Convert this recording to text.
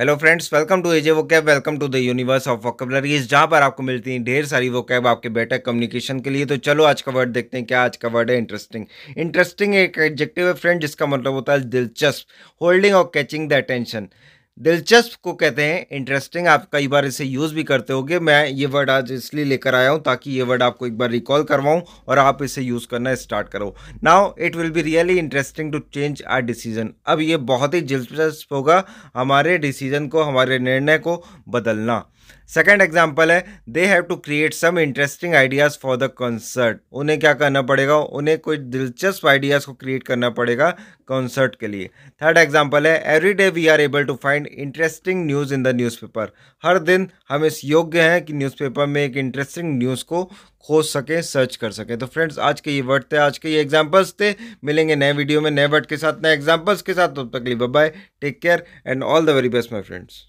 hello friends welcome to A J vocab welcome to the universe of vocabularies जहाँ पर आपको मिलती हैं ढेर सारी वोकैब आपके बेटर कम्युनिकेशन के लिए तो चलो आज का वर्ड देखते हैं क्या आज का वर्ड है इंटरेस्टिंग इंटरेस्टिंग एक एडजेक्टिव है फ्रेंड जिसका मतलब होता है दिलचस्प होल्डिंग और कैचिंग द अटेंशन दिलचस्प को कहते हैं इंटरेस्टिंग आप कई बार इसे यूज़ भी करते होंगे मैं ये वर्ड आज इसलिए लेकर आया हूँ ताकि ये वर्ड आपको एक बार रिकॉल करवाऊँ और आप इसे यूज़ करना स्टार्ट करो now it will be really interesting to change our decision अब ये बहुत ही दिलचस्प होगा हमारे डिसीजन को हमारे निर्णय को बदलना सेकेंड एग्जाम्पल है they have to create some interesting ideas for the concert उन्हें क्या करना पड़ेगा उन्हें कुछ दिलचस्प आइडियाज़ को क्रिएट करना पड़ेगा कॉन्सर्ट के लिए थर्ड एग्जाम्पल है every day we are able to find interesting news in the newspaper हर दिन हम इस योग्य हैं कि न्यूज़पेपर में एक इंटरेस्टिंग न्यूज़ को खोज सकें सर्च कर सकें तो फ्रेंड्स आज के ये वर्ड थे आज के ये एग्जाम्पल्स थे मिलेंगे नए वीडियो में नए वर्ड के साथ नए एग्जाम्पल्स के साथ तब तो तक लिए bye take care and all the very best my friends